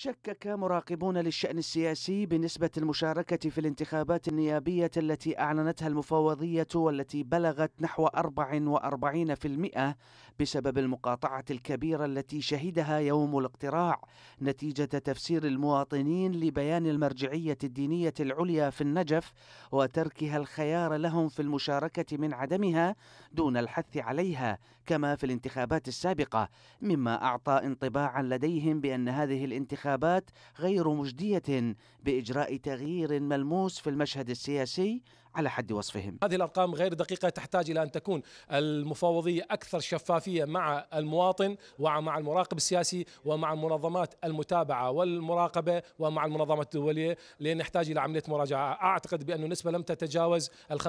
شكك مراقبون للشأن السياسي بنسبة المشاركة في الانتخابات النيابية التي أعلنتها المفوضية والتي بلغت نحو 44% بسبب المقاطعة الكبيرة التي شهدها يوم الاقتراع نتيجة تفسير المواطنين لبيان المرجعية الدينية العليا في النجف وتركها الخيار لهم في المشاركة من عدمها دون الحث عليها كما في الانتخابات السابقة مما أعطى انطباعا لديهم بأن هذه الانتخابات الانتخابات غير مجدية بإجراء تغيير ملموس في المشهد السياسي على حد وصفهم هذه الأرقام غير دقيقة تحتاج إلى أن تكون المفاوضية أكثر شفافية مع المواطن ومع المراقب السياسي ومع منظمات المتابعة والمراقبة ومع المنظمات الدولية لأن نحتاج إلى عملية مراجعة أعتقد بأن النسبة لم تتجاوز ال 35%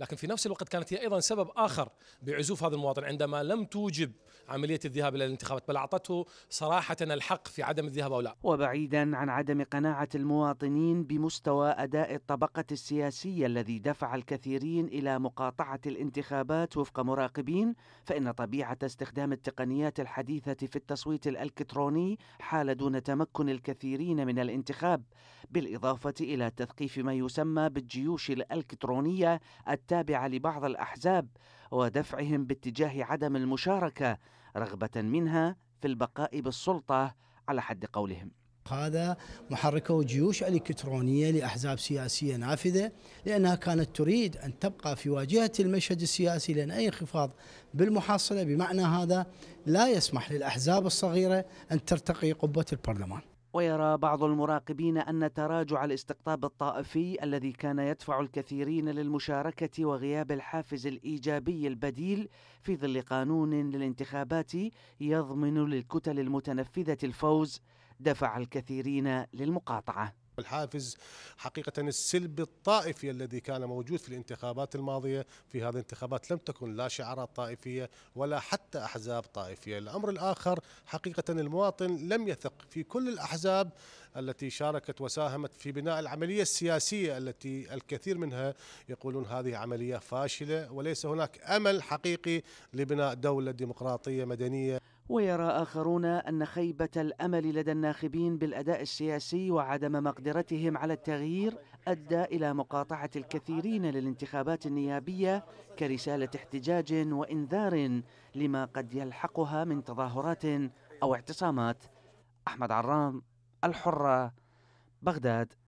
لكن في نفس الوقت كانت هي أيضا سبب آخر بعزوف هذا المواطن عندما لم توجب عملية الذهاب إلى الانتخابات بل أعطته صراحة الحق في عدم الذهاب أو لا وبعيدا عن عدم قناعة المواطنين بمستوى أداء الطبقة السياسية الذي دفع الكثيرين إلى مقاطعة الانتخابات وفق مراقبين فإن طبيعة استخدام التقنيات الحديثة في التصويت الإلكتروني حال دون تمكن الكثيرين من الانتخاب بالإضافة إلى تثقيف ما يسمى بالجيوش الإلكترونية التابعة لبعض الأحزاب ودفعهم باتجاه عدم المشاركة رغبة منها في البقاء بالسلطة على حد قولهم هذا محركه جيوش الكترونيه لاحزاب سياسيه نافذه لانها كانت تريد ان تبقى في واجهه المشهد السياسي لان اي انخفاض بالمحصله بمعنى هذا لا يسمح للاحزاب الصغيره ان ترتقي قبه البرلمان. ويرى بعض المراقبين ان تراجع الاستقطاب الطائفي الذي كان يدفع الكثيرين للمشاركه وغياب الحافز الايجابي البديل في ظل قانون للانتخابات يضمن للكتل المتنفذه الفوز دفع الكثيرين للمقاطعه الحافز حقيقة السلب الطائفي الذي كان موجود في الانتخابات الماضية في هذه الانتخابات لم تكن لا شعارات طائفية ولا حتى أحزاب طائفية الأمر الآخر حقيقة المواطن لم يثق في كل الأحزاب التي شاركت وساهمت في بناء العملية السياسية التي الكثير منها يقولون هذه عملية فاشلة وليس هناك أمل حقيقي لبناء دولة ديمقراطية مدنية ويرى آخرون أن خيبة الأمل لدى الناخبين بالأداء السياسي وعدم مقدرتهم على التغيير أدى إلى مقاطعة الكثيرين للانتخابات النيابية كرسالة احتجاج وإنذار لما قد يلحقها من تظاهرات أو اعتصامات أحمد عرام الحرة بغداد